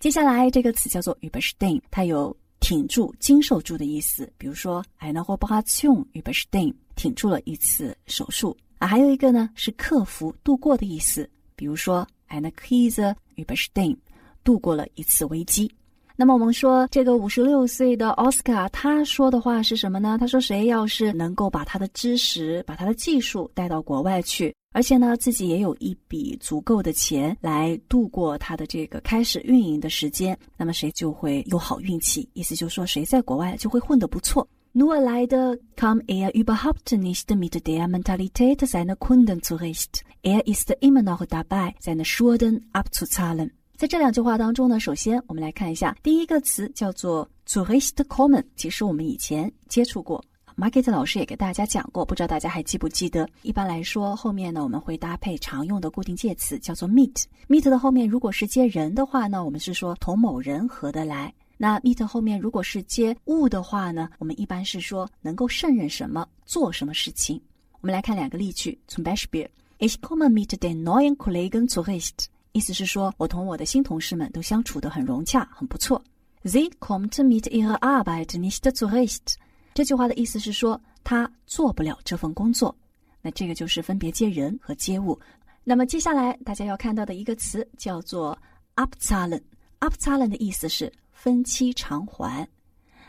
接下来这个词叫做 u b e r s t h e i n 它有挺住、经受住的意思。比如说，"er hat u b e r s t e r i t n 挺住了一次手术啊。还有一个呢是克服、度过的意思。比如说 i n d k e h s u b e r s t e r i n 度过了一次危机。那么我们说这个五十六岁的奥斯卡，他说的话是什么呢？他说，谁要是能够把他的知识、把他的技术带到国外去。而且呢，自己也有一笔足够的钱来度过他的这个开始运营的时间，那么谁就会有好运气。意思就是说，谁在国外就会混得不错。Nur leider kam er überhaupt nicht mit der Mentalität seiner Kunden zu recht. Er ist immer noch dabei, s e i n e Schuaden abzutalen。在这两句话当中呢，首先我们来看一下，第一个词叫做 tourist c o m m e n 其实我们以前接触过。m a r k e t 老师也给大家讲过，不知道大家还记不记得？一般来说，后面呢我们会搭配常用的固定介词，叫做 meet。meet 的后面如果是接人的话呢，我们是说同某人合得来；那 meet 后面如果是接物的话呢，我们一般是说能够胜任什么，做什么事情。我们来看两个例句：从 b a s h i r i s common meet the new c o l l e a g u e n to rest。意思是说我同我的新同事们都相处得很融洽，很不错。They come to meet in her r b e i c e to rest。这句话的意思是说，他做不了这份工作。那这个就是分别接人和接物。那么接下来大家要看到的一个词叫做 upzalan。upzalan 的意思是分期偿还。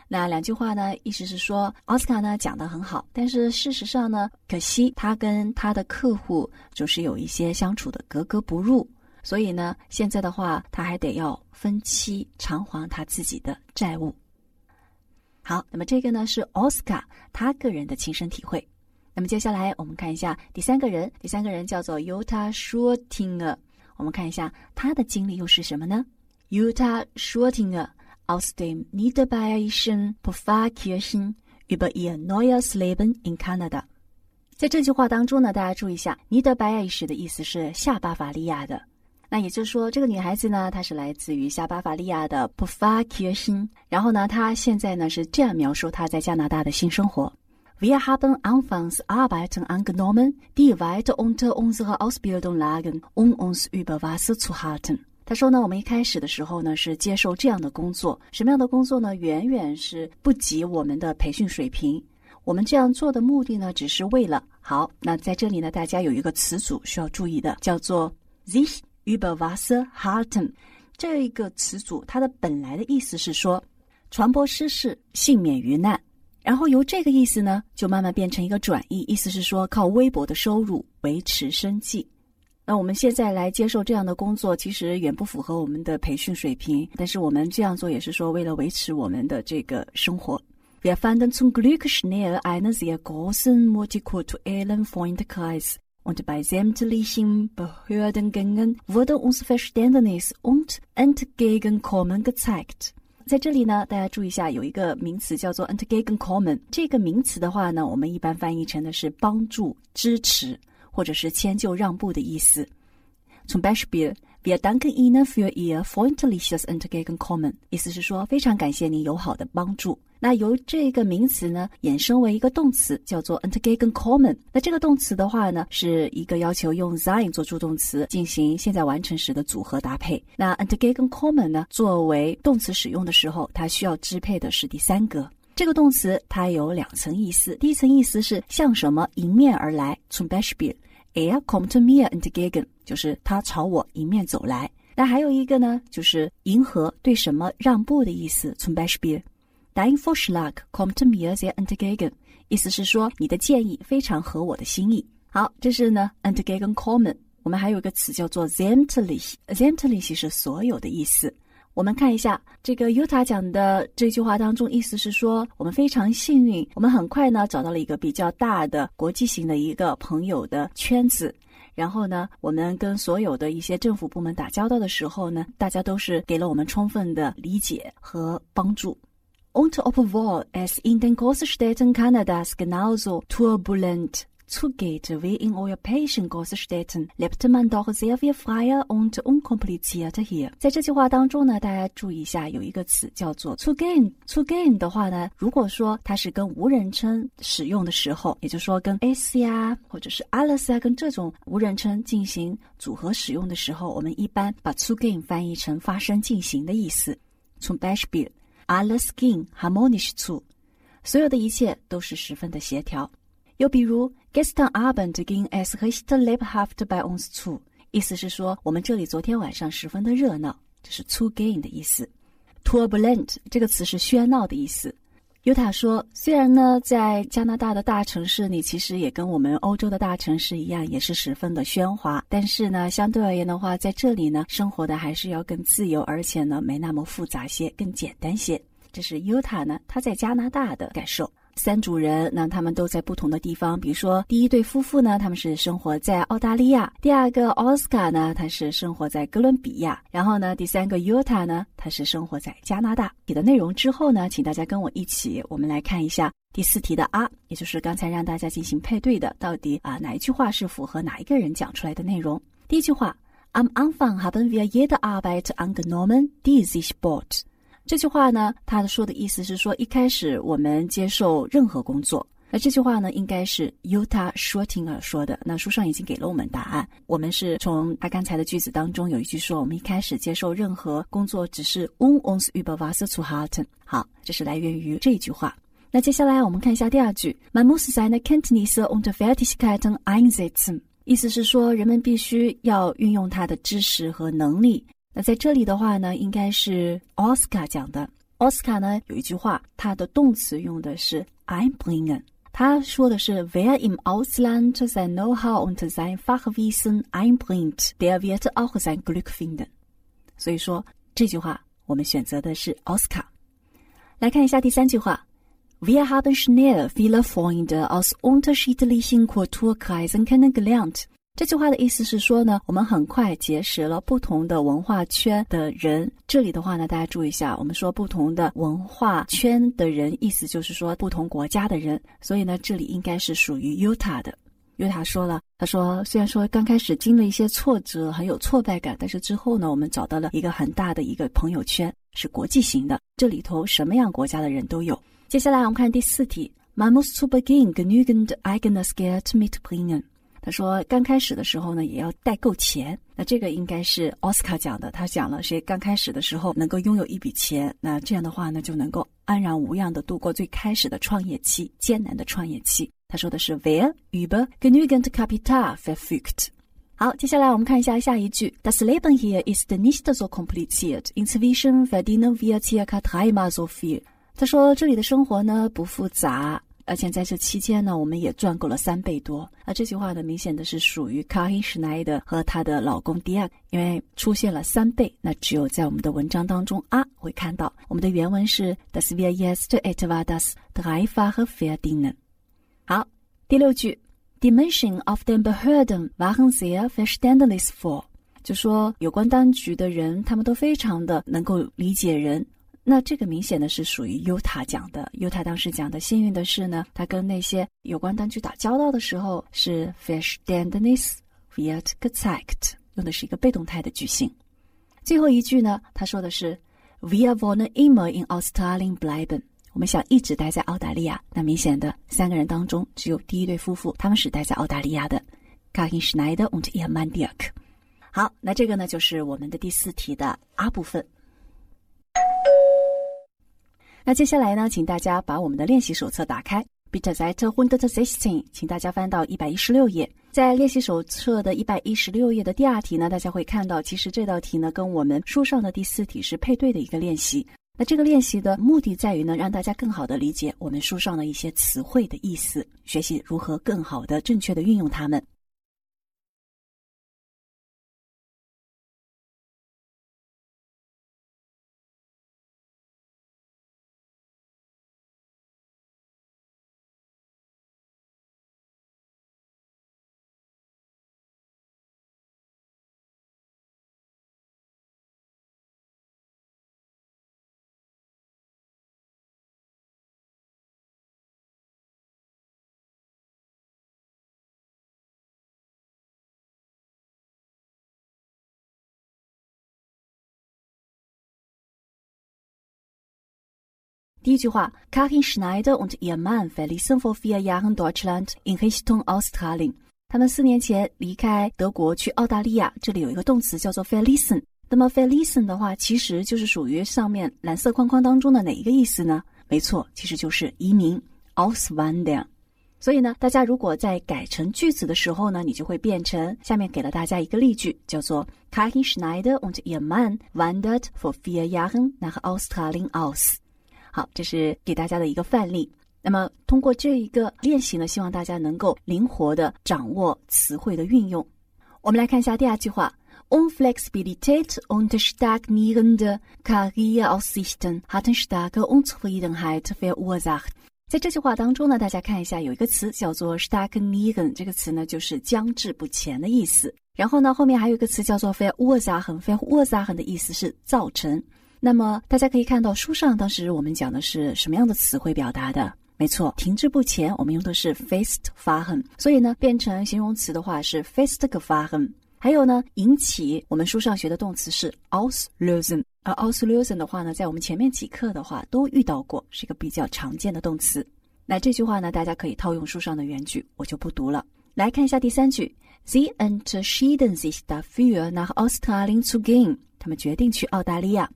那两句话呢，意思是说奥斯卡呢讲的很好，但是事实上呢，可惜他跟他的客户总是有一些相处的格格不入，所以呢，现在的话他还得要分期偿还他自己的债务。好，那么这个呢是奥斯卡他个人的亲身体会。那么接下来我们看一下第三个人，第三个人叫做 Yuta Schottinger。我们看一下他的经历又是什么呢？Yuta Schottinger aus dem Niederbayischen 普 a n 克省于 h s l a b e n i n Canada。在这句话当中呢，大家注意一下 n i e d e r b a y i s h i n 的意思是下巴伐利亚的。那也就是说，这个女孩子呢，她是来自于下巴伐利亚的布法切辛。然后呢，她现在呢是这样描述她在加拿大的性生活：Wir haben anfangs Arbeiten angenommen, die weit unter unserer Ausbildung lagen, um uns über Wasser zu halten。她说呢，我们一开始的时候呢是接受这样的工作，什么样的工作呢？远远是不及我们的培训水平。我们这样做的目的呢，只是为了好。那在这里呢，大家有一个词组需要注意的，叫做 this。u b e r Wasser h a r t e n 这一个词组，它的本来的意思是说，传播失事幸免于难。然后由这个意思呢，就慢慢变成一个转义，意思是说靠微薄的收入维持生计。那我们现在来接受这样的工作，其实远不符合我们的培训水平。但是我们这样做也是说为了维持我们的这个生活。Wir finden zum Glück schnell einen sehr großen multikulturellen Freundkreis. und bei sämtlichen Behördengängen wurde uns Verständnis und Entgegenkommen gezeigt. 在这里呢，大家注意一下，有一个名词叫做 “entgegenkommen”。这个名词的话呢，我们一般翻译成的是帮助、支持，或者是迁就、让步的意思。Zum Beispiel Be i danken Ihnen für Ihr freundliches Entgegenkommen。意思是说，非常感谢您友好的帮助。那由这个名词呢，衍生为一个动词，叫做 Entgegenkommen。那这个动词的话呢，是一个要求用 sein 做助动词进行现在完成时的组合搭配。那 Entgegenkommen 呢，作为动词使用的时候，它需要支配的是第三格。这个动词它有两层意思，第一层意思是向什么迎面而来，从 b e s h b i e er kommt mir entgegen，就是他朝我迎面走来。那还有一个呢，就是迎合对什么让步的意思。从白炽变 d y i n e n f o r Schlag kommt mir sehr entgegen，意思是说你的建议非常合我的心意。好，这是呢，entgegenkommen。我们还有一个词叫做 zentlich，zentlich 是所有的意思。我们看一下这个 Uta 讲的这句话当中，意思是说，我们非常幸运，我们很快呢找到了一个比较大的国际型的一个朋友的圈子，然后呢，我们跟所有的一些政府部门打交道的时候呢，大家都是给了我们充分的理解和帮助。Zu g e h e wir in euer Patienten gestatten. Lebt man doch sehr viel freier und unkomplizierter hier。在这句话当中呢，大家注意一下，有一个词叫做 zu gehen。zu gehen 的话呢，如果说它是跟无人称使用的时候，也就是说跟 s 呀，或者是 other，再跟这种无人称进行组合使用的时候，我们一般把 zu gehen 翻译成发生进行的意思。从 Bechbi, alle Skin harmonisch zu，所有的一切都是十分的协调。又比如，gestern Abend ging es h i s t o lebhaft bei uns zu，意思是说，我们这里昨天晚上十分的热闹，这是 two g a i e 的意思。t o r b l e n t 这个词是喧闹的意思。尤塔说，虽然呢，在加拿大的大城市里，其实也跟我们欧洲的大城市一样，也是十分的喧哗，但是呢，相对而言的话，在这里呢，生活的还是要更自由，而且呢，没那么复杂些，更简单些。这是尤塔呢，他在加拿大的感受。三组人，那他们都在不同的地方。比如说，第一对夫妇呢，他们是生活在澳大利亚；第二个奥斯卡呢，他是生活在哥伦比亚；然后呢，第三个 Yuta 呢，他是生活在加拿大。给的内容之后呢，请大家跟我一起，我们来看一下第四题的啊，也就是刚才让大家进行配对的，到底啊哪一句话是符合哪一个人讲出来的内容？第一句话，I'm unfam，haben wir jede Arbeit angenommen diese b o c h t 这句话呢，他的说的意思是说，一开始我们接受任何工作。那这句话呢，应该是 Uta s c h o r t i n g e r 说的。那书上已经给了我们答案。我们是从他刚才的句子当中有一句说，我们一开始接受任何工作，只是 un ons u b a w a s s e r zu halten。好，这是来源于这一句话。那接下来我们看一下第二句，Mamus na kantnisse u n t e fertis keten e i n s i t z e n 意思是说，人们必须要运用他的知识和能力。那在这里的话呢，应该是 Oscar 讲的。Oscar 呢有一句话，它的动词用的是 i m b r i n g e n 他说的是 "wer h e im Ausland sein Know-how und sein Fachwissen einbringt, der wird auch sein Glück finden"。所以说这句话，我们选择的是 Oscar。来看一下第三句话，Wir haben schnell viele von d e aus unterschiedlichen Kulturkreisen kennen gelernt。这句话的意思是说呢，我们很快结识了不同的文化圈的人。这里的话呢，大家注意一下，我们说不同的文化圈的人，意思就是说不同国家的人。所以呢，这里应该是属于尤塔的。尤塔说了，他说虽然说刚开始经历一些挫折，很有挫败感，但是之后呢，我们找到了一个很大的一个朋友圈，是国际型的，这里头什么样国家的人都有。接下来我们看第四题：Man muss zu Beginn genügend eigene s k i l l mitbringen。他说：“刚开始的时候呢，也要带够钱。那这个应该是奥斯卡讲的。他讲了，谁刚开始的时候能够拥有一笔钱，那这样的话呢，就能够安然无恙的度过最开始的创业期，艰难的创业期。”他说的是：“Where über genügend Kapital v e r f ü g t a r 好，接下来我们看一下下一句：“Das Leben hier ist nicht so kompliziert. Inzwischen verdienen wir hier g e t a d e mal so viel。”他说：“这里的生活呢，不复杂。”而且在这期间呢，我们也赚够了三倍多。而这句话呢，明显的是属于卡黑施奈德和她的老公迪亚，因为出现了三倍。那只有在我们的文章当中啊，会看到我们的原文是 das v i e r jährst etwa das dreifach u v i e r d i n e r 好，第六句，Dimension of d e Behörden warum sehr verständnisvoll，就说有关当局的人，他们都非常的能够理解人。那这个明显的是属于犹太讲的。犹太当时讲的，幸运的是呢，他跟那些有关当局打交道的时候是 fish d a n d n i s viat getzakt，用的是一个被动态的句型。最后一句呢，他说的是 we are w o r l e n immer in a u s t r a l i a n bleiben，我们想一直待在澳大利亚。那明显的，三个人当中只有第一对夫妇他们是待在澳大利亚的。kain schneider und i a mandiak。好，那这个呢就是我们的第四题的 A 部分。那接下来呢，请大家把我们的练习手册打开，Betrzeht h u n d e r t s e x t e e n 请大家翻到一百一十六页。在练习手册的一百一十六页的第二题呢，大家会看到，其实这道题呢，跟我们书上的第四题是配对的一个练习。那这个练习的目的在于呢，让大家更好的理解我们书上的一些词汇的意思，学习如何更好的、正确的运用它们。第一句话，Karin Schneider und ihr Mann verließen vor vier Jahren Deutschland in Richtung Australien。他们四年前离开德国去澳大利亚。这里有一个动词叫做 “verließen”。那么 “verließen” 的话，其实就是属于上面蓝色框框当中的哪一个意思呢？没错，其实就是移民 （auswandern）。所以呢，大家如果在改成句子的时候呢，你就会变成下面给了大家一个例句，叫做 Karin Schneider und ihr Mann wandert vor vier Jahren nach Australien aus。好，这是给大家的一个范例。那么，通过这一个练习呢，希望大家能够灵活的掌握词汇的运用。我们来看一下第二句话：Unflexibilität und stagnierende Karriereaussichten hatten starke Unzufriedenheit verursacht。在这句话当中呢，大家看一下有一个词叫做 stagnieren，这个词呢就是僵滞不前的意思。然后呢，后面还有一个词叫做 verursacht，verursacht 的意思是造成。那么大家可以看到，书上当时我们讲的是什么样的词汇表达的？没错，停滞不前，我们用的是 faced 发狠，所以呢，变成形容词的话是 faced 个发狠。还有呢，引起我们书上学的动词是 a u s l ö s e n g 而 a u s l ö s e n g 的话呢，在我们前面几课的话都遇到过，是一个比较常见的动词。那这句话呢，大家可以套用书上的原句，我就不读了。来看一下第三句，They e n t d Schiedens's dafir nach Australien to gain，他们决定去澳大利亚。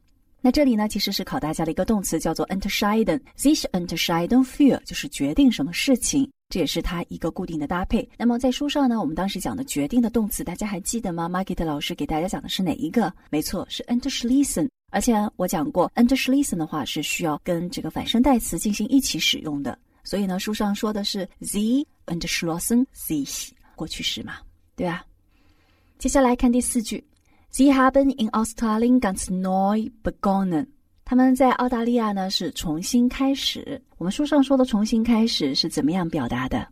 那这里呢，其实是考大家的一个动词，叫做 e n t e r h e i d e n This e n t e r h e i d e n f e a r 就是决定什么事情，这也是它一个固定的搭配。那么在书上呢，我们当时讲的决定的动词，大家还记得吗？Markit 老师给大家讲的是哪一个？没错，是 e n t e r t l i n 而且我讲过 e n t e r t l i n 的话是需要跟这个反身代词进行一起使用的。所以呢，书上说的是 the e n t e r s s e n t h i s 过去式嘛，对吧？接下来看第四句。t h e happen in Australia, ganz neu begonnen。他们在澳大利亚呢是重新开始。我们书上说的重新开始是怎么样表达的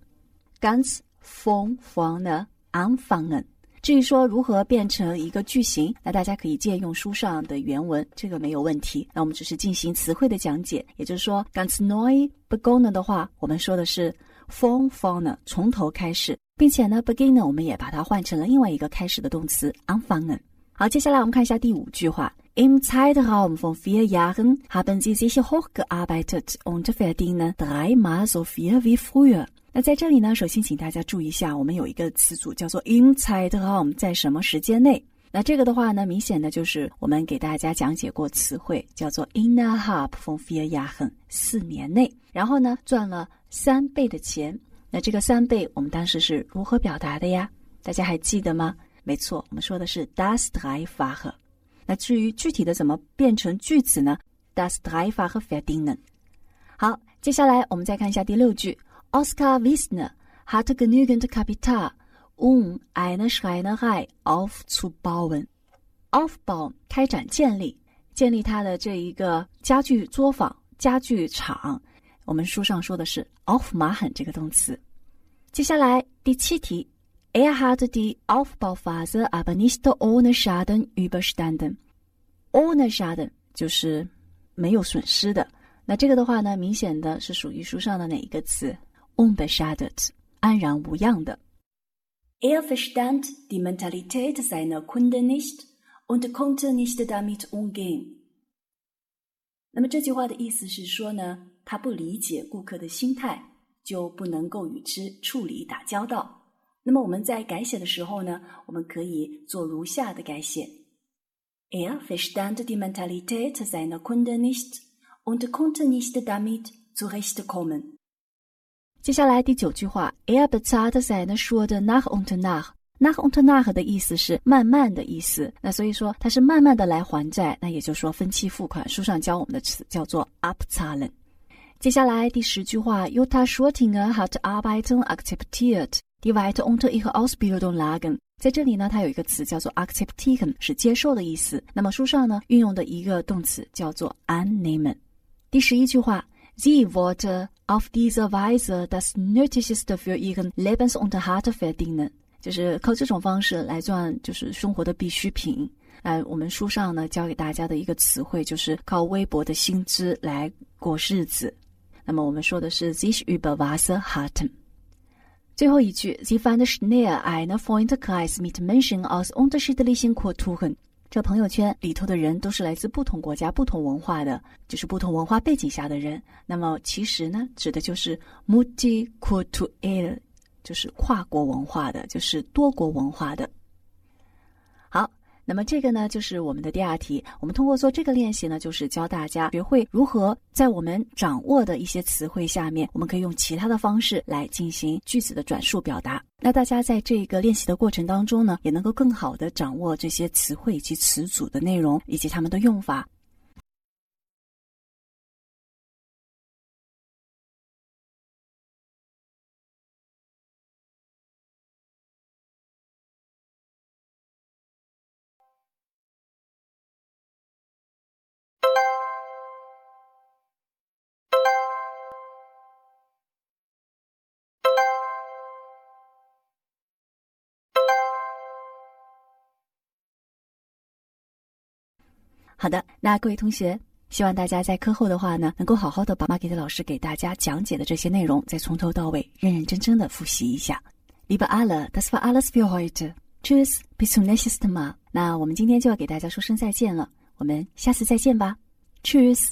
？Ganz from fromne anfangen。至于说如何变成一个句型，那大家可以借用书上的原文，这个没有问题。那我们只是进行词汇的讲解。也就是说，ganz neu begonnen 的话，我们说的是 from fromne 从头开始，并且呢，beginner 我们也把它换成了另外一个开始的动词 anfangen。好，接下来我们看一下第五句话。Im Zeitraum von vier Jahren haben sie sich hochgearbeitet und verdienten dreimal so viel wie früher。那在这里呢，首先请大家注意一下，我们有一个词组叫做 “Im Zeitraum”，在什么时间内？那这个的话呢，明显的就是我们给大家讲解过词汇，叫做 “In a e r Hub von vier Jahren”，四年内，然后呢，赚了三倍的钱。那这个三倍，我们当时是如何表达的呀？大家还记得吗？没错，我们说的是 das r i e f v e 和，h 那至于具体的怎么变成句子呢？das r i e f v e r d i l t n e n 好，接下来我们再看一下第六句 o s c a r Wisner hat genügend Kapital um eine schöne Reihe ofzubauen。o f f b a u e n 开展建立建立他的这一个家具作坊家具厂。我们书上说的是 ofmachen 这个动词。接下来第七题。er hat die Aufbauphase a b e n i i s t ohne Schaden überschanden. ohne Schaden 就是没有损失的。那这个的话呢，明显的是属于书上的哪一个词？unbeschadet，安然无恙的。er verstand die Mentalität seiner Kunden nicht und konnte nicht damit umgehen。那么这句话的意思是说呢，他不理解顾客的心态，就不能够与之处理打交道。那么我们在改写的时候呢，我们可以做如下的改写：Er verschwand die Mentalität seiner Kunden nicht und konnte nicht damit zurechtkommen。接下来第九句话，Er bezahlt seine，说的 nach und nach，nach und nach 的意思是慢慢的意思。那所以说他是慢慢的来还债，那也就是说分期付款。书上教我们的词叫做 u p z a l e n 接下来第十句话，Jota Schultinger hat Arbeiten akzeptiert。Divide unter ihr a u s b i l d e n d n Lagen，在这里呢，它有一个词叫做 akzeptieren，是接受的意思。那么书上呢，运用的一个动词叫做 annehmen。第十一句话，Sie w a t e auf diese Weise das Nötigste für ihren Lebensunterhalt verdienen，就是靠这种方式来赚，就是生活的必需品。呃，我们书上呢教给大家的一个词汇，就是靠微薄的薪资来过日子。那么我们说的是 h i e s über Wasser halten。最后一句，they find Schnee at a point where Smith mentioned as undistinguishable to him。这朋友圈里头的人都是来自不同国家、不同文化的，就是不同文化背景下的人。那么其实呢，指的就是 multicultural，就是跨国文化的，就是多国文化的。那么这个呢，就是我们的第二题。我们通过做这个练习呢，就是教大家学会如何在我们掌握的一些词汇下面，我们可以用其他的方式来进行句子的转述表达。那大家在这个练习的过程当中呢，也能够更好的掌握这些词汇以及词组的内容以及它们的用法。好的，那各位同学，希望大家在课后的话呢，能够好好的把马吉的老师给大家讲解的这些内容，再从头到尾认认真真的复习一下。Liba a l l a dasva a l l a s piohite, tsuus b i s u m neshistma。那我们今天就要给大家说声再见了，我们下次再见吧。Tsuus。